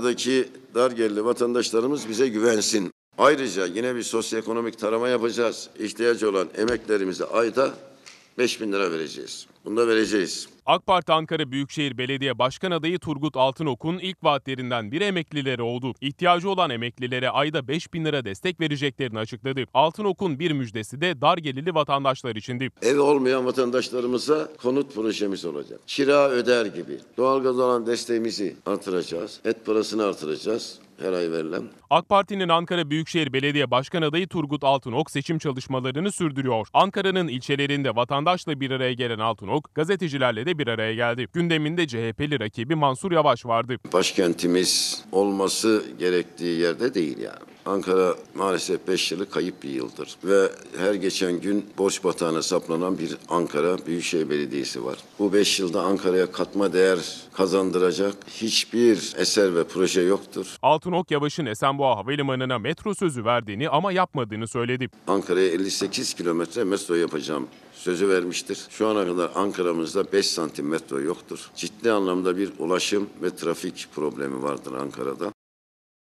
Buradaki dar gelirli vatandaşlarımız bize güvensin. Ayrıca yine bir sosyoekonomik tarama yapacağız. İhtiyacı olan emeklerimize ayda 5 bin lira vereceğiz. Bunu da vereceğiz. AK Parti Ankara Büyükşehir Belediye Başkan Adayı Turgut Altınok'un ilk vaatlerinden bir emeklileri oldu. İhtiyacı olan emeklilere ayda 5 bin lira destek vereceklerini açıkladı. Altınok'un bir müjdesi de dar gelirli vatandaşlar içindi. Evi olmayan vatandaşlarımıza konut projemiz olacak. Kira öder gibi doğalgaz olan desteğimizi artıracağız. Et parasını artıracağız her ay verilen. AK Parti'nin Ankara Büyükşehir Belediye Başkan adayı Turgut Altınok seçim çalışmalarını sürdürüyor. Ankara'nın ilçelerinde vatandaşla bir araya gelen Altınok, Şenok gazetecilerle de bir araya geldi. Gündeminde CHP'li rakibi Mansur Yavaş vardı. Başkentimiz olması gerektiği yerde değil yani. Ankara maalesef 5 yıllık kayıp bir yıldır ve her geçen gün borç batağına saplanan bir Ankara Büyükşehir Belediyesi var. Bu 5 yılda Ankara'ya katma değer kazandıracak hiçbir eser ve proje yoktur. Altınok Yavaş'ın Esenboğa Havalimanı'na metro sözü verdiğini ama yapmadığını söyledi. Ankara'ya 58 kilometre metro yapacağım sözü vermiştir. Şu ana kadar Ankara'mızda 5 santim metro yoktur. Ciddi anlamda bir ulaşım ve trafik problemi vardır Ankara'da.